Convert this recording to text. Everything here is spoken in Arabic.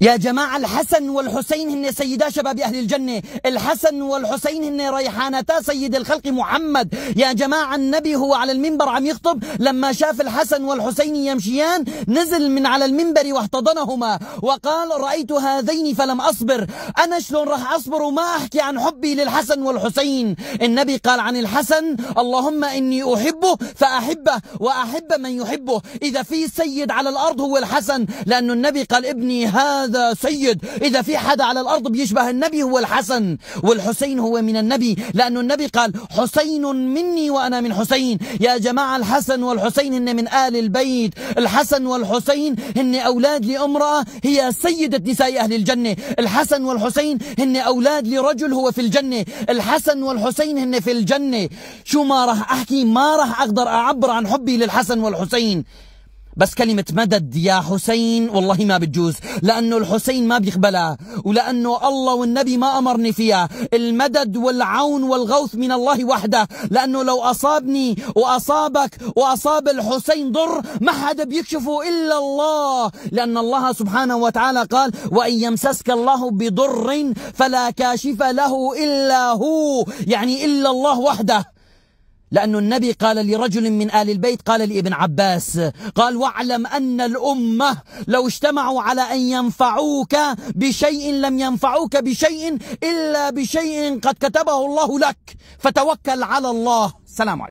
يا جماعة الحسن والحسين هن سيدا شباب أهل الجنة الحسن والحسين هن ريحانتا سيد الخلق محمد يا جماعة النبي هو على المنبر عم يخطب لما شاف الحسن والحسين يمشيان نزل من على المنبر واحتضنهما وقال رأيت هذين فلم أصبر أنا شلون راح أصبر وما أحكي عن حبي للحسن والحسين النبي قال عن الحسن اللهم إني أحبه فأحبه وأحب من يحبه إذا في سيد على الأرض هو الحسن لأن النبي قال ابني هذا هذا سيد إذا في حدا على الأرض بيشبه النبي هو الحسن والحسين هو من النبي لأنه النبي قال حسين مني وأنا من حسين يا جماعة الحسن والحسين هن من آل البيت الحسن والحسين هن أولاد لامرأة هي سيدة نساء أهل الجنة الحسن والحسين هن أولاد لرجل هو في الجنة الحسن والحسين هن في الجنة شو ما راح أحكي ما راح أقدر أعبر عن حبي للحسن والحسين بس كلمة مدد يا حسين والله ما بتجوز لأنه الحسين ما بيقبلها ولأنه الله والنبي ما أمرني فيها المدد والعون والغوث من الله وحده لأنه لو أصابني وأصابك وأصاب الحسين ضر ما حدا بيكشفه إلا الله لأن الله سبحانه وتعالى قال وإن يمسسك الله بضر فلا كاشف له إلا هو يعني إلا الله وحده لأن النبي قال لرجل من آل البيت قال لابن عباس قال واعلم أن الأمة لو اجتمعوا على أن ينفعوك بشيء لم ينفعوك بشيء إلا بشيء قد كتبه الله لك فتوكل على الله سلام عليكم